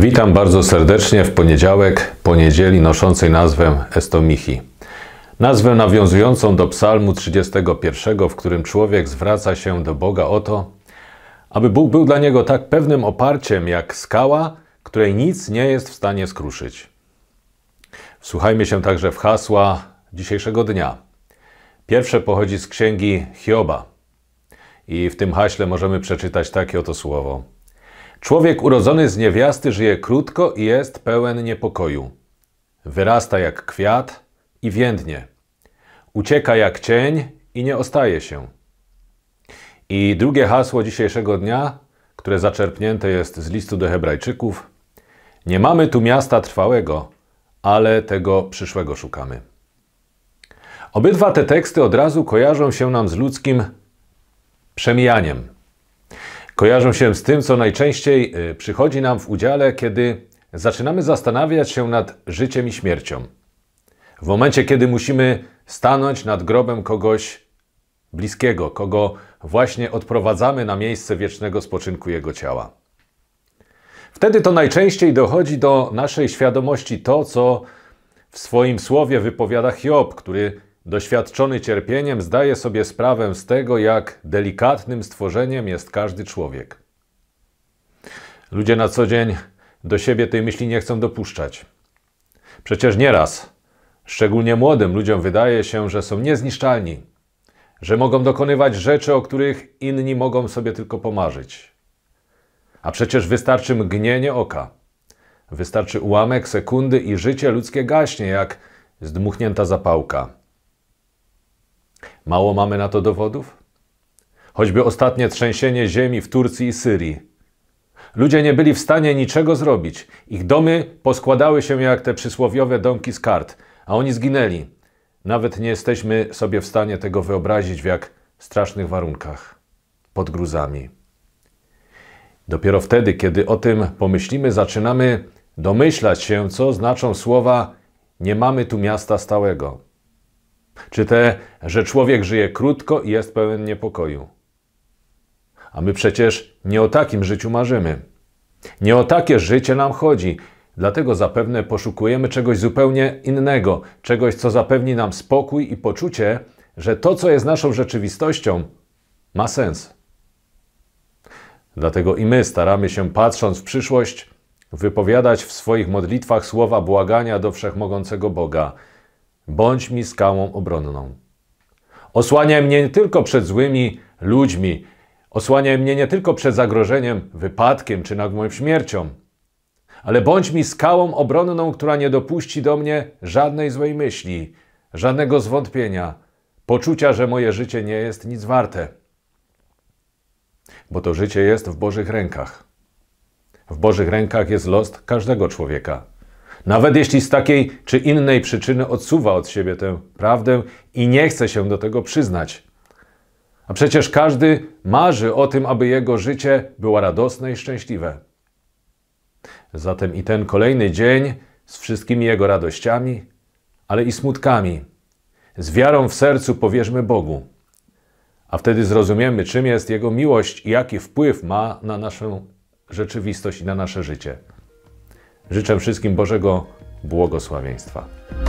Witam bardzo serdecznie w poniedziałek, poniedzieli noszącej nazwę Estomichi. Nazwę nawiązującą do Psalmu 31, w którym człowiek zwraca się do Boga o to, aby Bóg był dla niego tak pewnym oparciem jak skała, której nic nie jest w stanie skruszyć. Wsłuchajmy się także w hasła dzisiejszego dnia. Pierwsze pochodzi z księgi Hioba. I w tym haśle możemy przeczytać takie oto słowo – Człowiek urodzony z niewiasty żyje krótko i jest pełen niepokoju. Wyrasta jak kwiat i więdnie. Ucieka jak cień i nie ostaje się. I drugie hasło dzisiejszego dnia, które zaczerpnięte jest z listu do Hebrajczyków: Nie mamy tu miasta trwałego, ale tego przyszłego szukamy. Obydwa te teksty od razu kojarzą się nam z ludzkim przemijaniem kojarzą się z tym, co najczęściej y, przychodzi nam w udziale, kiedy zaczynamy zastanawiać się nad życiem i śmiercią. W momencie, kiedy musimy stanąć nad grobem kogoś bliskiego, kogo właśnie odprowadzamy na miejsce wiecznego spoczynku jego ciała. Wtedy to najczęściej dochodzi do naszej świadomości to, co w swoim słowie wypowiada Hiob, który Doświadczony cierpieniem zdaje sobie sprawę z tego, jak delikatnym stworzeniem jest każdy człowiek. Ludzie na co dzień do siebie tej myśli nie chcą dopuszczać. Przecież nieraz, szczególnie młodym ludziom, wydaje się, że są niezniszczalni, że mogą dokonywać rzeczy, o których inni mogą sobie tylko pomarzyć. A przecież wystarczy mgnienie oka, wystarczy ułamek sekundy i życie ludzkie gaśnie jak zdmuchnięta zapałka. Mało mamy na to dowodów? Choćby ostatnie trzęsienie ziemi w Turcji i Syrii. Ludzie nie byli w stanie niczego zrobić. Ich domy poskładały się jak te przysłowiowe domki z kart, a oni zginęli. Nawet nie jesteśmy sobie w stanie tego wyobrazić, w jak strasznych warunkach pod gruzami. Dopiero wtedy, kiedy o tym pomyślimy, zaczynamy domyślać się, co znaczą słowa: Nie mamy tu miasta stałego. Czy te, że człowiek żyje krótko i jest pełen niepokoju? A my przecież nie o takim życiu marzymy. Nie o takie życie nam chodzi. Dlatego zapewne poszukujemy czegoś zupełnie innego, czegoś, co zapewni nam spokój i poczucie, że to, co jest naszą rzeczywistością, ma sens. Dlatego i my staramy się, patrząc w przyszłość, wypowiadać w swoich modlitwach słowa błagania do wszechmogącego Boga. Bądź mi skałą obronną. Osłaniaj mnie nie tylko przed złymi ludźmi, osłaniaj mnie nie tylko przed zagrożeniem, wypadkiem czy nagłą śmiercią, ale bądź mi skałą obronną, która nie dopuści do mnie żadnej złej myśli, żadnego zwątpienia, poczucia, że moje życie nie jest nic warte. Bo to życie jest w Bożych rękach. W Bożych rękach jest los każdego człowieka. Nawet jeśli z takiej czy innej przyczyny odsuwa od siebie tę prawdę i nie chce się do tego przyznać. A przecież każdy marzy o tym, aby jego życie było radosne i szczęśliwe. Zatem i ten kolejny dzień z wszystkimi jego radościami, ale i smutkami, z wiarą w sercu powierzmy Bogu. A wtedy zrozumiemy, czym jest Jego miłość i jaki wpływ ma na naszą rzeczywistość i na nasze życie. Życzę wszystkim Bożego błogosławieństwa.